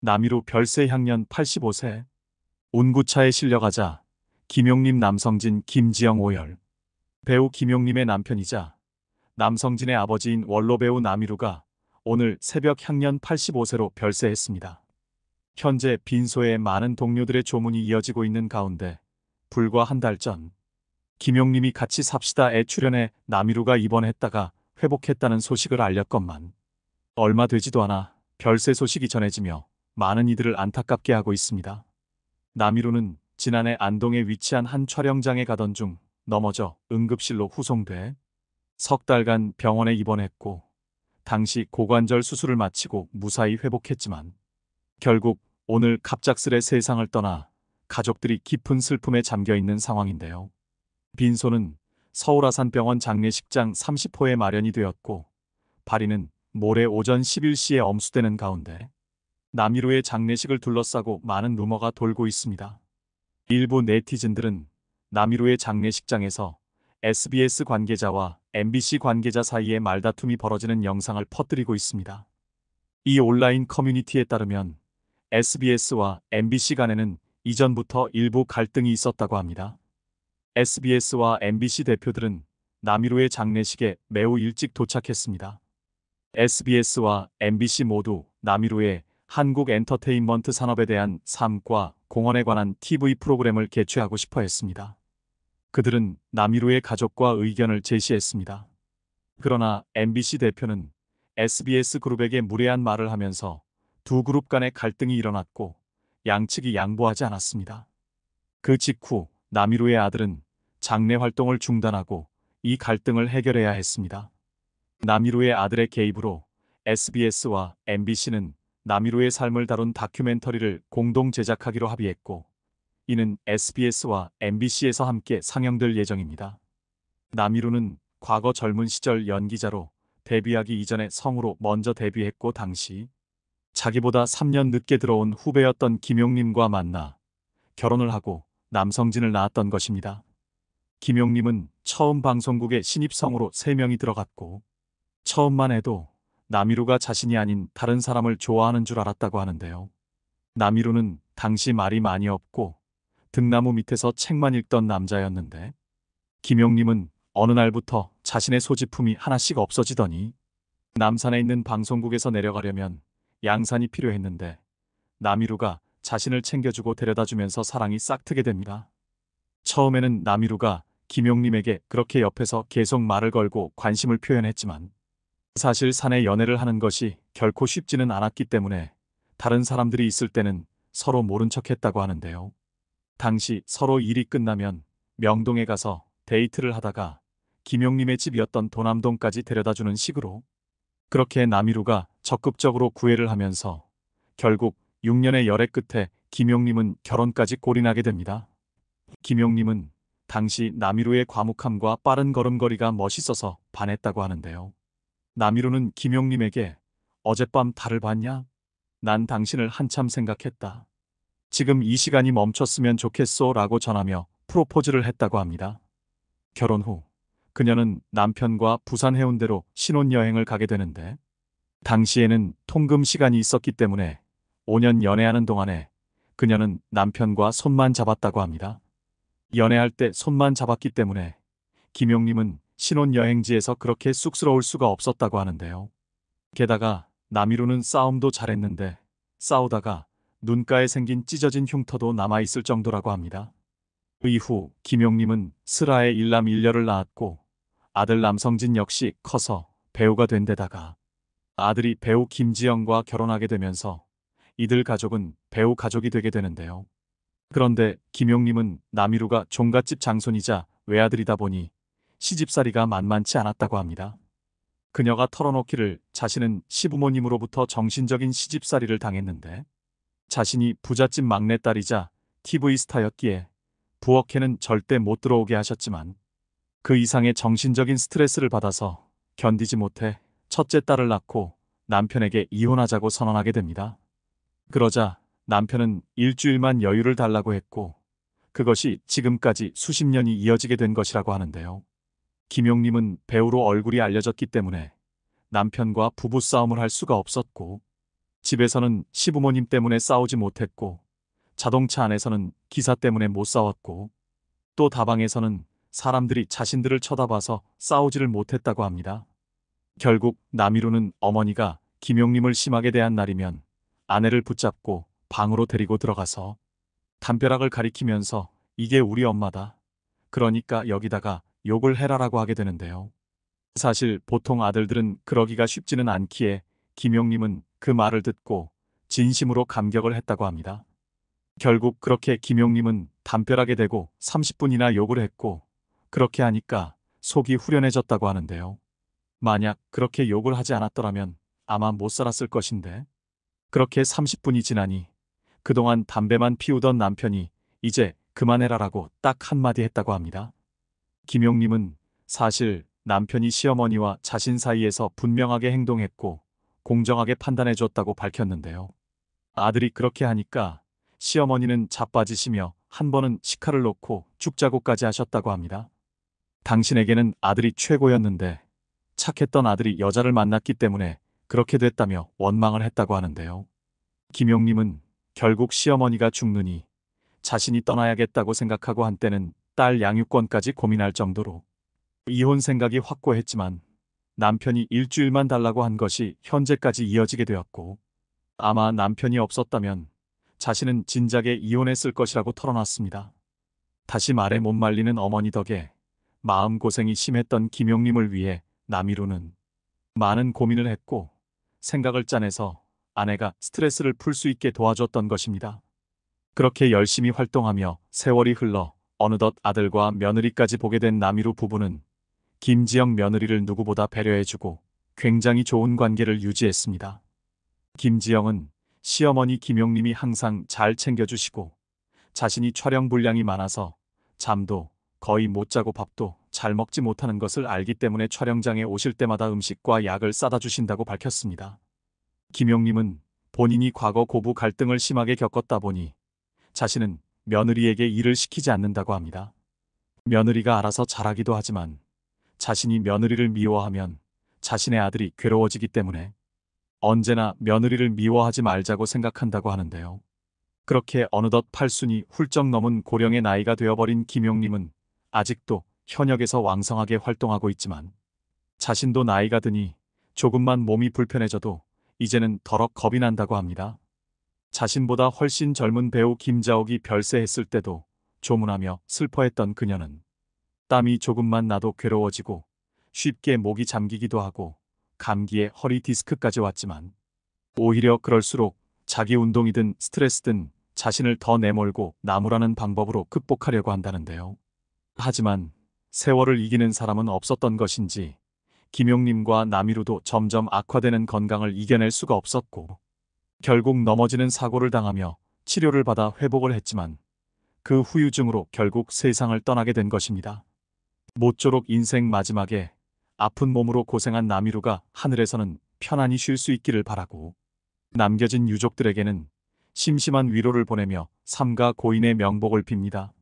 남이로 별세 향년 85세 온구차에 실려가자 김용림 남성진 김지영 오열 배우 김용림의 남편이자 남성진의 아버지인 원로 배우 남이루가 오늘 새벽 향년 85세로 별세했습니다. 현재 빈소에 많은 동료들의 조문이 이어지고 있는 가운데 불과 한 달 전 김용림이 같이 삽시다에 출연해 남이루가 입원했다가 회복했다는 소식을 알렸건만 얼마 되지도 않아 별세 소식이 전해지며 많은 이들을 안타깝게 하고 있습니다. 남이로는 지난해 안동에 위치한 한 촬영장에 가던 중 넘어져 응급실로 후송돼 석 달간 병원에 입원했고 당시 고관절 수술을 마치고 무사히 회복했지만 결국 오늘 갑작스레 세상을 떠나 가족들이 깊은 슬픔에 잠겨있는 상황인데요. 빈소는 서울아산병원 장례식장 30호에 마련이 되었고 발인은 모레 오전 11시에 엄수되는 가운데 남이로의 장례식을 둘러싸고 많은 루머가 돌고 있습니다. 일부 네티즌들은 남이로의 장례식장에서 SBS 관계자와 MBC 관계자 사이에 말다툼이 벌어지는 영상을 퍼뜨리고 있습니다. 이 온라인 커뮤니티에 따르면 SBS와 MBC 간에는 이전부터 일부 갈등이 있었다고 합니다. SBS와 MBC 대표들은 남이로의 장례식에 매우 일찍 도착했습니다. SBS와 MBC 모두 남이로의 한국 엔터테인먼트 산업에 대한 삶과 공헌에 관한 TV 프로그램을 개최하고 싶어 했습니다. 그들은 남이루의 가족과 의견을 제시했습니다. 그러나 MBC 대표는 SBS 그룹에게 무례한 말을 하면서 두 그룹 간의 갈등이 일어났고 양측이 양보하지 않았습니다. 그 직후 남이루의 아들은 장례 활동을 중단하고 이 갈등을 해결해야 했습니다. 남이루의 아들의 개입으로 SBS와 MBC는 남이루의 삶을 다룬 다큐멘터리를 공동 제작하기로 합의했고 이는 SBS와 MBC에서 함께 상영될 예정입니다. 남이루는 과거 젊은 시절 연기자로 데뷔하기 이전에 성우로 먼저 데뷔했고 당시 자기보다 3년 늦게 들어온 후배였던 김용님과 만나 결혼을 하고 남성진을 낳았던 것입니다. 김용님은 처음 방송국에 신입성으로 3명이 들어갔고 처음만 해도 나미루가 자신이 아닌 다른 사람을 좋아하는 줄 알았다고 하는데요. 나미루는 당시 말이 많이 없고 등나무 밑에서 책만 읽던 남자였는데 김용림은 어느 날부터 자신의 소지품이 하나씩 없어지더니 남산에 있는 방송국에서 내려가려면 양산이 필요했는데 나미루가 자신을 챙겨주고 데려다주면서 사랑이 싹트게 됩니다. 처음에는 나미루가 김용림에게 그렇게 옆에서 계속 말을 걸고 관심을 표현했지만 사실 사내 연애를 하는 것이 결코 쉽지는 않았기 때문에 다른 사람들이 있을 때는 서로 모른 척 했다고 하는데요. 당시 서로 일이 끝나면 명동에 가서 데이트를 하다가 김용림의 집이었던 도남동까지 데려다주는 식으로 그렇게 남이루가 적극적으로 구애를 하면서 결국 6년의 열애 끝에 김용림은 결혼까지 골인하게 됩니다. 김용림은 당시 남이루의 과묵함과 빠른 걸음걸이가 멋있어서 반했다고 하는데요. 남이로는 김용림에게 어젯밤 달을 봤냐? 난 당신을 한참 생각했다. 지금 이 시간이 멈췄으면 좋겠소 라고 전하며 프로포즈를 했다고 합니다. 결혼 후 그녀는 남편과 부산 해운대로 신혼여행을 가게 되는데 당시에는 통금 시간이 있었기 때문에 5년 연애하는 동안에 그녀는 남편과 손만 잡았다고 합니다. 연애할 때 손만 잡았기 때문에 김용림은 신혼여행지에서 그렇게 쑥스러울 수가 없었다고 하는데요. 게다가 남이루는 싸움도 잘했는데 싸우다가 눈가에 생긴 찢어진 흉터도 남아있을 정도라고 합니다. 그 이후 김용림은 슬하의 일남 일녀를 낳았고 아들 남성진 역시 커서 배우가 된 데다가 아들이 배우 김지영과 결혼하게 되면서 이들 가족은 배우 가족이 되게 되는데요. 그런데 김용림은 남이루가 종갓집 장손이자 외아들이다 보니 시집살이가 만만치 않았다고 합니다. 그녀가 털어놓기를 자신은 시부모님으로부터 정신적인 시집살이를 당했는데 자신이 부잣집 막내딸이자 TV스타였기에 부엌에는 절대 못 들어오게 하셨지만 그 이상의 정신적인 스트레스를 받아서 견디지 못해 첫째 딸을 낳고 남편에게 이혼하자고 선언하게 됩니다. 그러자 남편은 일주일만 여유를 달라고 했고 그것이 지금까지 수십 년이 이어지게 된 것이라고 하는데요. 김용님은 배우로 얼굴이 알려졌기 때문에 남편과 부부싸움을 할 수가 없었고 집에서는 시부모님 때문에 싸우지 못했고 자동차 안에서는 기사 때문에 못 싸웠고 또 다방에서는 사람들이 자신들을 쳐다봐서 싸우지를 못했다고 합니다. 결국 남이로는 어머니가 김용님을 심하게 대한 날이면 아내를 붙잡고 방으로 데리고 들어가서 담벼락을 가리키면서 이게 우리 엄마다. 그러니까 여기다가 욕을 해라라고 하게 되는데요. 사실 보통 아들들은 그러기가 쉽지는 않기에 김용림은 그 말을 듣고 진심으로 감격을 했다고 합니다. 결국 그렇게 김용림은 담벼락에 대고 30분이나 욕을 했고 그렇게 하니까 속이 후련해졌다고 하는데요. 만약 그렇게 욕을 하지 않았더라면 아마 못 살았을 것인데 그렇게 30분이 지나니 그동안 담배만 피우던 남편이 이제 그만해라라고 딱 한마디 했다고 합니다. 김용님은 사실 남편이 시어머니와 자신 사이에서 분명하게 행동했고 공정하게 판단해줬다고 밝혔는데요. 아들이 그렇게 하니까 시어머니는 자빠지시며 한 번은 식칼을 놓고 죽자고까지 하셨다고 합니다. 당신에게는 아들이 최고였는데 착했던 아들이 여자를 만났기 때문에 그렇게 됐다며 원망을 했다고 하는데요. 김용님은 결국 시어머니가 죽느니 자신이 떠나야겠다고 생각하고 한때는 딸 양육권까지 고민할 정도로 이혼 생각이 확고했지만 남편이 일주일만 달라고 한 것이 현재까지 이어지게 되었고 아마 남편이 없었다면 자신은 진작에 이혼했을 것이라고 털어놨습니다. 다시 말해못 말리는 어머니 덕에 마음고생이 심했던 김용림을 위해 남이로는 많은 고민을 했고 생각을 짜내서 아내가 스트레스를 풀 수 있게 도와줬던 것입니다. 그렇게 열심히 활동하며 세월이 흘러 어느덧 아들과 며느리까지 보게 된 남이루 부부는 김지영 며느리를 누구보다 배려해주고 굉장히 좋은 관계를 유지했습니다. 김지영은 시어머니 김용님이 항상 잘 챙겨주시고 자신이 촬영 분량이 많아서 잠도 거의 못 자고 밥도 잘 먹지 못하는 것을 알기 때문에 촬영장에 오실 때마다 음식과 약을 싸다 주신다고 밝혔습니다. 김용님은 본인이 과거 고부 갈등을 심하게 겪었다 보니 자신은 며느리에게 일을 시키지 않는다고 합니다. 며느리가 알아서 잘하기도 하지만 자신이 며느리를 미워하면 자신의 아들이 괴로워지기 때문에 언제나 며느리를 미워하지 말자고 생각한다고 하는데요. 그렇게 어느덧 8순이 훌쩍 넘은 고령의 나이가 되어버린 김용림은 아직도 현역에서 왕성하게 활동하고 있지만 자신도 나이가 드니 조금만 몸이 불편해져도 이제는 더럭 겁이 난다고 합니다. 자신보다 훨씬 젊은 배우 김자옥이 별세했을 때도 조문하며 슬퍼했던 그녀는 땀이 조금만 나도 괴로워지고 쉽게 목이 잠기기도 하고 감기에 허리 디스크까지 왔지만 오히려 그럴수록 자기 운동이든 스트레스든 자신을 더 내몰고 나무라는 방법으로 극복하려고 한다는데요. 하지만 세월을 이기는 사람은 없었던 것인지 김용님과 남이루도 점점 악화되는 건강을 이겨낼 수가 없었고 결국 넘어지는 사고를 당하며 치료를 받아 회복을 했지만 그 후유증으로 결국 세상을 떠나게 된 것입니다. 모쪼록 인생 마지막에 아픈 몸으로 고생한 나미루가 하늘에서는 편안히 쉴 수 있기를 바라고 남겨진 유족들에게는 심심한 위로를 보내며 삼가 고인의 명복을 빕니다.